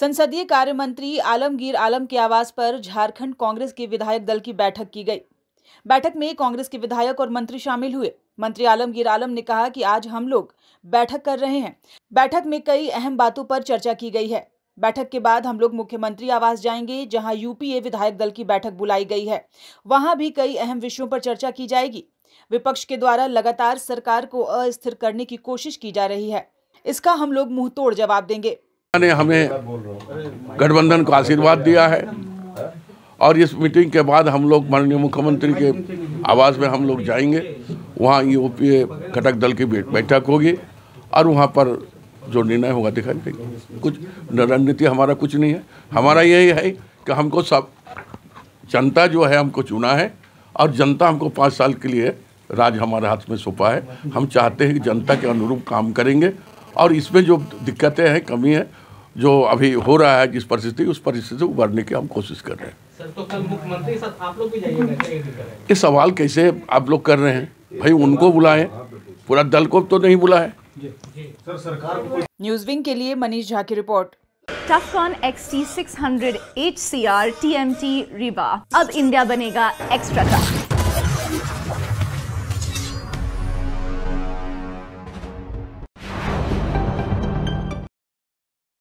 संसदीय कार्य मंत्री आलमगीर आलम के आवास पर झारखंड कांग्रेस के विधायक दल की बैठक की गई बैठक में कांग्रेस के विधायक और मंत्री शामिल हुए मंत्री आलमगीर आलम ने कहा कि आज हम लोग बैठक कर रहे हैं बैठक में कई अहम बातों पर चर्चा की गई है बैठक के बाद हम लोग मुख्यमंत्री आवास जाएंगे जहां यूपीए विधायक दल की बैठक बुलाई गई है वहां भी कई अहम विषयों पर चर्चा की जाएगी विपक्ष के द्वारा लगातार सरकार को अस्थिर करने की कोशिश की जा रही है इसका हम लोग मुंह तोड़ जवाब देंगे ने हमें गठबंधन को आशीर्वाद दिया है और इस मीटिंग के बाद हम लोग माननीय मुख्यमंत्री के आवास में हम लोग जाएंगे वहाँ यूपीए घटक दल की बैठक होगी और वहाँ पर जो निर्णय होगा दिखाई देगा कुछ रणनीति हमारा कुछ नहीं है हमारा यही है कि हमको सब जनता जो है हमको चुना है और जनता हमको पाँच साल के लिए राज हमारे हाथ में सौंपा है हम चाहते हैं कि जनता के अनुरूप काम करेंगे और इसमें जो दिक्कतें हैं कमी है जो अभी हो रहा है जिस परिस्थिति उस परिस्थिति से उभरने की हम कोशिश कर रहे हैं सर तो कल मुख्यमंत्री साथ आप लोग भी ये सवाल कैसे आप लोग कर रहे हैं भाई उनको बुलाएं पूरा दल को तो नहीं बुलाए न्यूज विंग के लिए मनीष झा की report Tufcon X T six hundred H C R T M T रिबा अब इंडिया बनेगा एक्स्ट्रा टफ